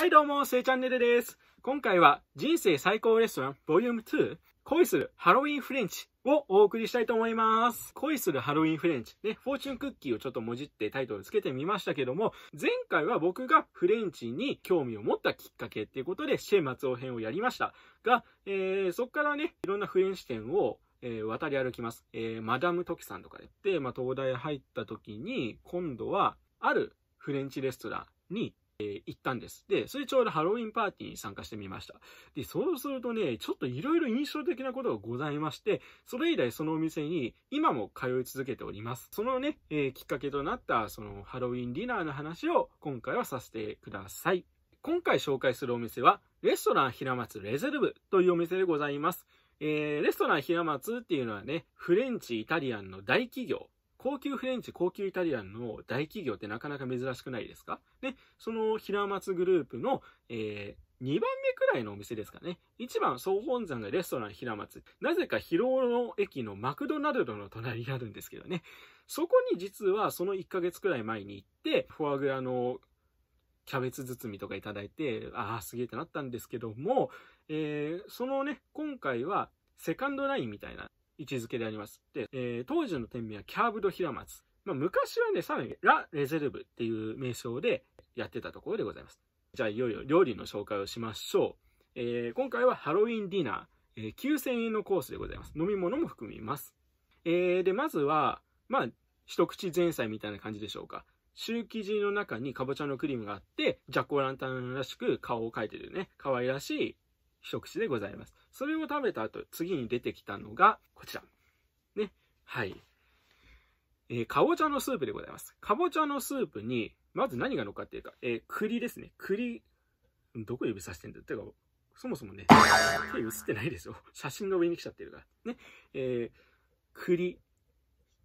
はいどうも、せいチャンネルです。今回は人生最高レストラン Vol.2 恋するハロウィンフレンチをお送りしたいと思います。恋するハロウィンフレンチ。ね、フォーチュンクッキーをちょっともじってタイトルつけてみましたけども、前回は僕がフレンチに興味を持ったきっかけっていうことで、シェ松尾編をやりましたが、えー、そっからね、いろんなフレンチ店をえー、渡り歩きます。えー、マダムトキさんとかで。で、まあ、東大入った時に、今度は、あるフレンチレストランにえ行ったんです。で、それちょうどハロウィンパーティーに参加してみました。で、そうするとね、ちょっといろいろ印象的なことがございまして、それ以来そのお店に今も通い続けております。そのね、えー、きっかけとなったそのハロウィンディナーの話を今回はさせてください。今回紹介するお店は、レストラン平松レゼルブというお店でございます。えー、レストラン平松っていうのはね、フレンチ、イタリアンの大企業高級フレンチ、高級イタリアンの大企業ってなかなか珍しくないですかね、その平松グループの、えー、2番目くらいのお店ですかね。1番、総本山がレストラン平松。なぜか広尾の駅のマクドナルドの隣にあるんですけどね。そこに実はその1ヶ月くらい前に行って、フォアグラのキャベツ包みとかいただいて、ああ、すげえってなったんですけども、えー、そのね、今回はセカンドラインみたいな位置づけであります。で、えー、当時の店名はキャーブド平松。まあ、昔はね、さらにラ・レゼルブっていう名称でやってたところでございます。じゃあ、いよいよ料理の紹介をしましょう。えー、今回はハロウィンディナー、えー、9000円のコースでございます。飲み物も含みます。えー、で、まずは、まあ、一口前菜みたいな感じでしょうか。シュー生地の中にかぼちゃのクリームがあって、ジャッランタンらしく顔を描いてるね、可愛らしい一口でございます。それを食べた後、次に出てきたのが、こちら。ね。はい。えー、かぼちゃのスープでございます。かぼちゃのスープに、まず何が乗っかっているか。えー、栗ですね。栗。どこ指さしてんだってか、そもそもね、手映ってないですよ。写真の上に来ちゃってるから。ね。えー、栗、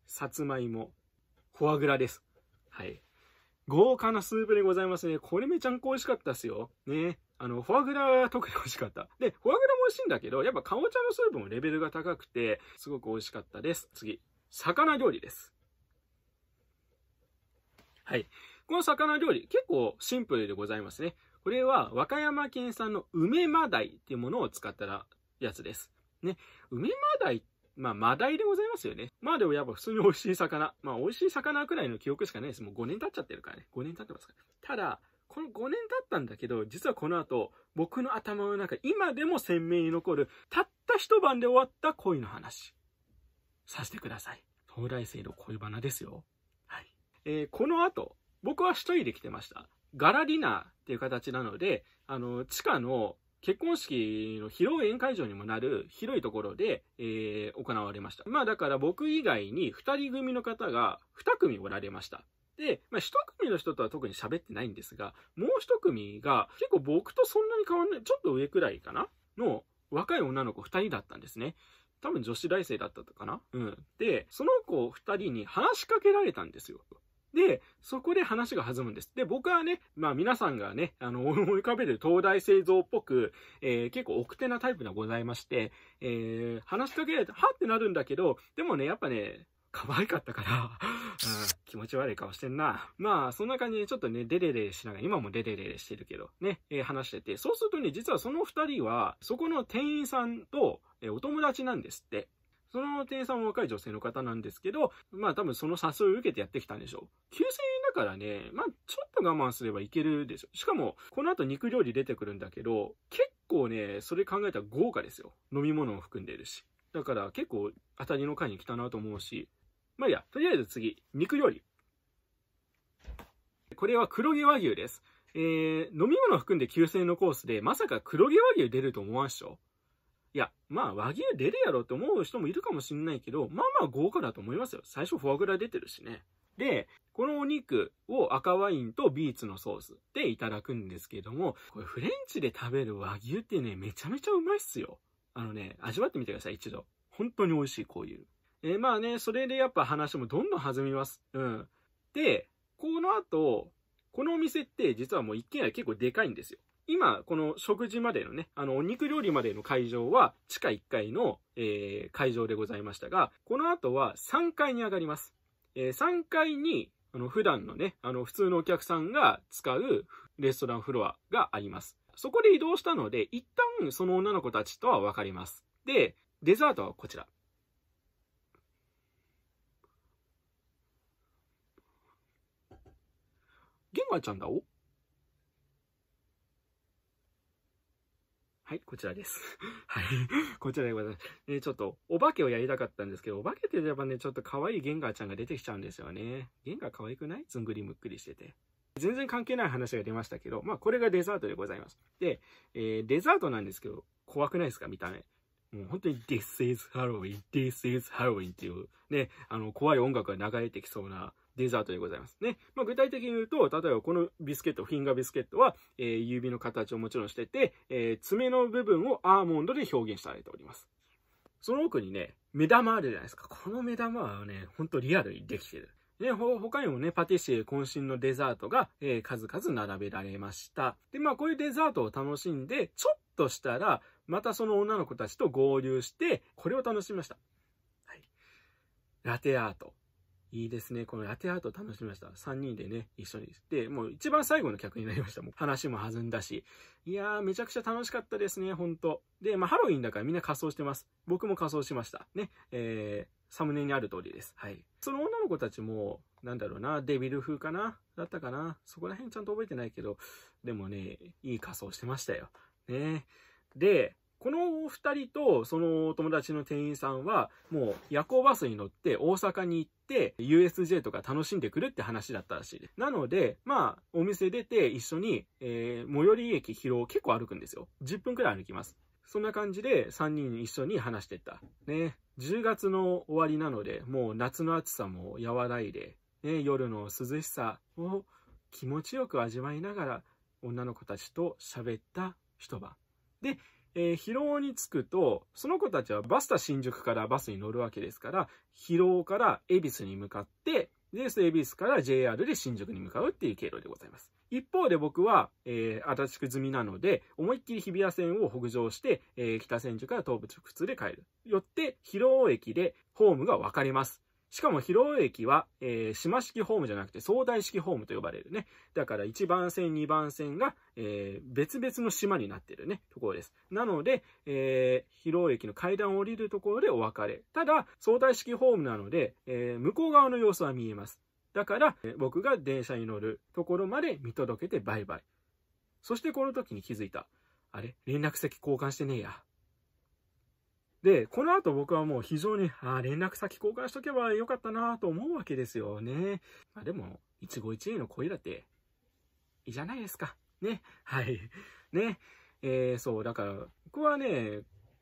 さつまいも、フォアグラです。はい。豪華なスープでございますね。これめちゃんこ美味しかったですよ。ね。あの、フォアグラは特に美味しかった。で、フォアグラも美味しいんだけど、やっぱカボチャのスープもレベルが高くて、すごく美味しかったです。次、魚料理です。はい。この魚料理、結構シンプルでございますね。これは和歌山県産の梅マダイっていうものを使ったやつです。ね。梅マダイまあ、マダイでございますよね。まあでもやっぱ普通に美味しい魚。まあ美味しい魚くらいの記憶しかないです。もう5年経っちゃってるからね。5年経ってますから。ただ、この5年経ったんだけど、実はこの後、僕の頭の中、今でも鮮明に残る、たった一晩で終わった恋の話、させてください。東大生の恋バナですよ。はい。えー、この後、僕は一人で来てました。ガラディナーっていう形なので、あの、地下の結婚式の披露宴会場にもなる広いところで、えー、行われました。まあだから僕以外に2人組の方が2組おられました。で、まあ、一組の人とは特に喋ってないんですが、もう一組が、結構僕とそんなに変わんない、ちょっと上くらいかなの若い女の子二人だったんですね。多分女子大生だったかなうん。で、その子二人に話しかけられたんですよ。で、そこで話が弾むんです。で、僕はね、まあ皆さんがね、あの、思い浮かべる東大製造っぽく、えー、結構奥手なタイプがございまして、えー、話しかけられて、はってなるんだけど、でもね、やっぱね、可愛かったから、うん、気持ち悪い顔してんな。まあ、そんな感じでちょっとね、デレデレしながら、今もデレデレしてるけど、ね、えー、話してて、そうするとね、実はその二人は、そこの店員さんと、えー、お友達なんですって。その店員さんも若い女性の方なんですけど、まあ多分その誘いを受けてやってきたんでしょう。9000円だからね、まあちょっと我慢すればいけるでしょ。しかも、この後肉料理出てくるんだけど、結構ね、それ考えたら豪華ですよ。飲み物も含んでるし。だから結構当たりの回に来たなと思うし、まあいいや、とりあえず次、肉料理。これは黒毛和牛です。えー、飲み物含んで9000円のコースで、まさか黒毛和牛出ると思わんっしょいや、まあ和牛出るやろって思う人もいるかもしんないけど、まあまあ豪華だと思いますよ。最初フォアグラ出てるしね。で、このお肉を赤ワインとビーツのソースでいただくんですけども、これフレンチで食べる和牛ってね、めちゃめちゃうまいっすよ。あのね、味わってみてください、一度。本当に美味しい、こういう。えー、まあね、それでやっぱ話もどんどん弾みます。うん。で、この後、このお店って実はもう一軒家結構でかいんですよ。今、この食事までのね、あの、お肉料理までの会場は地下1階の、えー、会場でございましたが、この後は3階に上がります。えー、3階に、あの、普段のね、あの、普通のお客さんが使うレストランフロアがあります。そこで移動したので、一旦その女の子たちとは分かります。で、デザートはこちら。ちゃんだおはい、こちらです。はい、こちらでございます。ね、ちょっと、お化けをやりたかったんですけど、お化けって言えばね、ちょっと可愛いゲンガーちゃんが出てきちゃうんですよね。ゲンガー可愛くないずんぐりむっくりしてて。全然関係ない話が出ましたけど、まあ、これがデザートでございます。で、えー、デザートなんですけど、怖くないですか見た目。もう本当に This is Halloween, This is Halloween っていう、ね、あの、怖い音楽が流れてきそうな、デザートでございます。ね。まあ、具体的に言うと、例えばこのビスケット、フィンガービスケットは、えー、指の形をもちろんしてて、えー、爪の部分をアーモンドで表現されております。その奥にね、目玉あるじゃないですか。この目玉はね、ほんとリアルにできてる。ね、他にもね、パティシエ渾身のデザートが、えー、数々並べられました。で、まあこういうデザートを楽しんで、ちょっとしたら、またその女の子たちと合流して、これを楽しみました。はい。ラテアート。いいですね。このラテアート楽しみました。3人でね、一緒に。で、もう一番最後の客になりました。もう話も弾んだし。いやー、めちゃくちゃ楽しかったですね、ほんと。で、まあ、ハロウィンだからみんな仮装してます。僕も仮装しました。ね。えー、サムネにある通りです。はい。その女の子たちも、なんだろうな、デビル風かなだったかなそこら辺ちゃんと覚えてないけど、でもね、いい仮装してましたよ。ね。で、このお二人とその友達の店員さんはもう夜行バスに乗って大阪に行って USJ とか楽しんでくるって話だったらしいですなのでまあお店出て一緒に、えー、最寄り駅広尾結構歩くんですよ10分くらい歩きますそんな感じで3人一緒に話してったね10月の終わりなのでもう夏の暑さも和らいで、ね、夜の涼しさを気持ちよく味わいながら女の子たちと喋った一晩でえー、広尾に着くと、その子たちはバスタ新宿からバスに乗るわけですから、広尾から恵比寿に向かって、で、恵比寿から JR で新宿に向かうっていう経路でございます。一方で僕は、えー、足立区済みなので、思いっきり日比谷線を北上して、えー、北千住から東部直通で帰る。よって、広尾駅でホームが分かれます。しかも広尾駅は、えー、島式ホームじゃなくて総大式ホームと呼ばれるね。だから1番線、2番線が、えー、別々の島になってるね、ところです。なので、えー、広尾駅の階段を降りるところでお別れ。ただ、総大式ホームなので、え向こう側の様子は見えます。だから、え僕が電車に乗るところまで見届けてバイバイ。そしてこの時に気づいた。あれ連絡先交換してねえや。で、この後僕はもう非常に、ああ、連絡先交換しとけばよかったなと思うわけですよね。まあでも、一期一会の恋だって、いいじゃないですか。ね。はい。ね。えー、そう、だから、僕はね、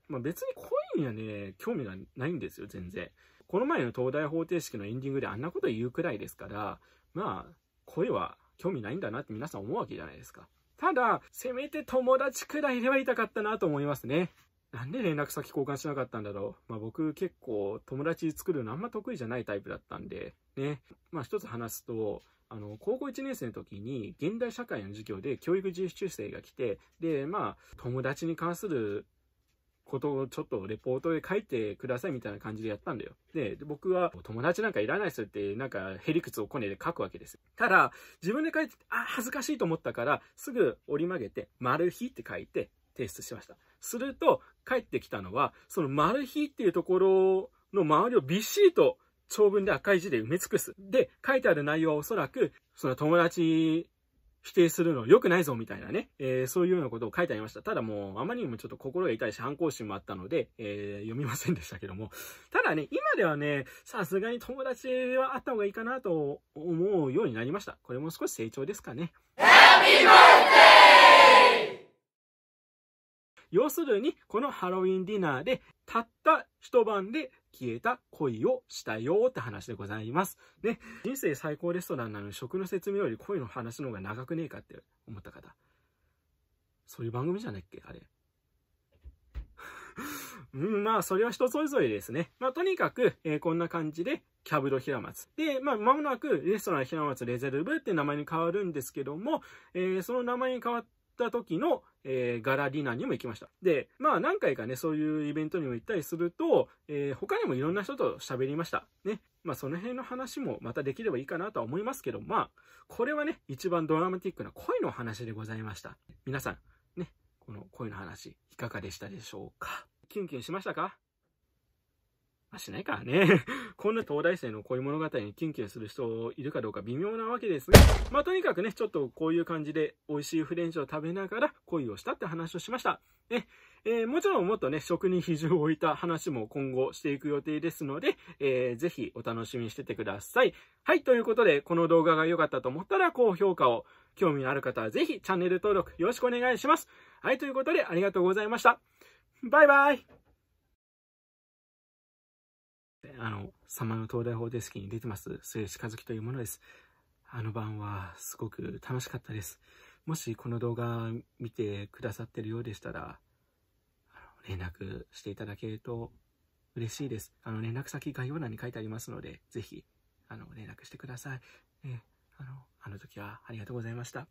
まあ、別に恋にはね、興味がないんですよ、全然。この前の東大方程式のエンディングであんなこと言うくらいですから、まあ、恋は興味ないんだなって皆さん思うわけじゃないですか。ただ、せめて友達くらいでは痛かったなと思いますね。なんで連絡先交換しなかったんだろう。まあ僕結構友達作るのあんま得意じゃないタイプだったんで、ね。まあ一つ話すと、あの、高校1年生の時に現代社会の授業で教育実習生が来て、で、まあ友達に関することをちょっとレポートで書いてくださいみたいな感じでやったんだよ。で、僕は友達なんかいらないっすってなんかへりくつをこねで書くわけです。ただ、自分で書いて、あ、恥ずかしいと思ったから、すぐ折り曲げて、丸ル秘って書いて提出しました。すると、帰ってきたのは、そのマルっていうところの周りをびっしりと長文で赤い字で埋め尽くす。で、書いてある内容はおそらく、その友達否定するの良くないぞみたいなね、えー、そういうようなことを書いてありました。ただもう、あまりにもちょっと心が痛いし反抗心もあったので、えー、読みませんでしたけども。ただね、今ではね、さすがに友達はあった方がいいかなと思うようになりました。これも少し成長ですかね。要するに、このハロウィンディナーで、たった一晩で消えた恋をしたよって話でございます。ね、人生最高レストランなのに食の説明より恋の話の方が長くねえかって思った方。そういう番組じゃねっけあれ。うん、まあ、それは人それぞれですね。まあ、とにかく、えー、こんな感じで、キャブド平松。で、まあ、間もなく、レストラン平松レゼルブって名前に変わるんですけども、えー、その名前に変わって、った時の、えー、ガラディナーにも行きました。で、まあ何回かね、そういうイベントにも行ったりすると、えー、他にもいろんな人と喋りました。ね。まあその辺の話もまたできればいいかなとは思いますけど、まあ、これはね、一番ドラマティックな恋の話でございました。皆さん、ね、この恋の話、いかがでしたでしょうかキュンキュンしましたかまあ、しないからね。こんな東大生の恋物語にキュンキュンする人いるかどうか微妙なわけですが、まあ、とにかくね、ちょっとこういう感じで美味しいフレンチを食べながら恋をしたって話をしました。ね、えー、もちろんもっとね、食に比重を置いた話も今後していく予定ですので、えー、ぜひお楽しみにしててください。はい、ということで、この動画が良かったと思ったら高評価を、興味のある方はぜひチャンネル登録よろしくお願いします。はい、ということでありがとうございました。バイバイあの、様の東大法デスキに出てます、末近づきというものです。あの晩はすごく楽しかったです。もしこの動画見てくださってるようでしたら、連絡していただけると嬉しいです。あの、連絡先概要欄に書いてありますので、ぜひ、あの、連絡してください。え、あの、あの時はありがとうございました。